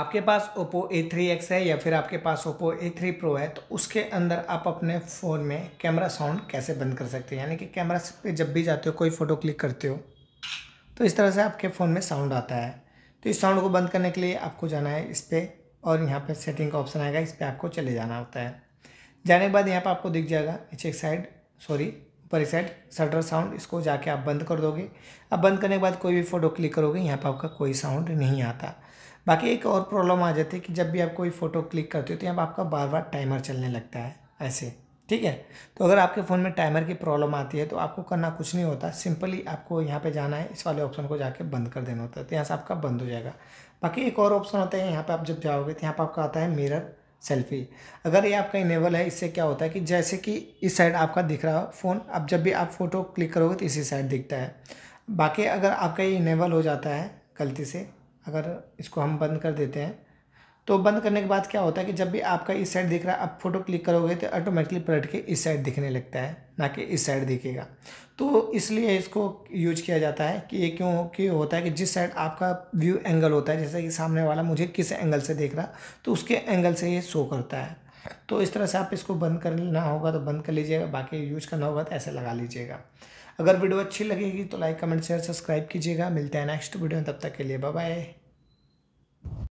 आपके पास Oppo A three X है या फिर आपके पास ओप्पो ए थ्री प्रो है तो उसके अंदर आप अपने फ़ोन में कैमरा साउंड कैसे बंद कर सकते हैं यानी कि कैमरा पे जब भी जाते हो कोई फ़ोटो क्लिक करते हो तो इस तरह से आपके फ़ोन में साउंड आता है तो इस साउंड को बंद करने के लिए आपको जाना है इस पर और यहाँ पर सेटिंग का ऑप्शन आएगा इस पर आपको चले जाना होता है जाने के बाद यहाँ पर आपको दिख जाएगा नीचे एक साइड सॉरी ऊपर एक साइड सटर साउंड इसको जाके आप बंद कर दोगे अब बंद करने के बाद कोई भी फ़ोटो क्लिक करोगे यहाँ पर आपका कोई साउंड नहीं आता बाकी एक और प्रॉब्लम आ जाती है कि जब भी आप कोई फ़ोटो क्लिक करते हो तो यहाँ आपका बार बार टाइमर चलने लगता है ऐसे ठीक है तो अगर आपके फ़ोन में टाइमर की प्रॉब्लम आती है तो आपको करना कुछ नहीं होता सिंपली आपको यहाँ पे जाना है इस वाले ऑप्शन को जाके बंद कर देना होता है तो यहाँ से आपका बंद हो जाएगा बाकी एक और ऑप्शन होता है यहाँ पे आप जब जाओगे तो यहाँ पे आपका आता है मिरर सेल्फी अगर ये आपका इनेबल है इससे क्या होता है कि जैसे कि इस साइड आपका दिख रहा हो फ़ोन अब जब भी आप फ़ोटो क्लिक करोगे तो इसी साइड दिखता है बाकी अगर आपका ये इनेबल हो जाता है गलती से अगर इसको हम बंद कर देते हैं तो बंद करने के बाद क्या होता है कि जब भी आपका इस साइड दिख रहा है आप फोटो क्लिक करोगे तो ऑटोमेटिकली पलट के इस साइड दिखने लगता है ना कि इस साइड दिखेगा तो इसलिए इसको यूज किया जाता है कि ये क्यों क्यों होता है कि जिस साइड आपका व्यू एंगल होता है जैसे कि सामने वाला मुझे किस एंगल से देख रहा तो उसके एंगल से ये शो करता है तो इस तरह से आप इसको बंद करना होगा तो बंद कर लीजिएगा बाकी यूज करना होगा तो ऐसे लगा लीजिएगा अगर वीडियो अच्छी लगेगी तो लाइक कमेंट शेयर सब्सक्राइब कीजिएगा मिलते हैं नेक्स्ट वीडियो में तब तक के लिए बाय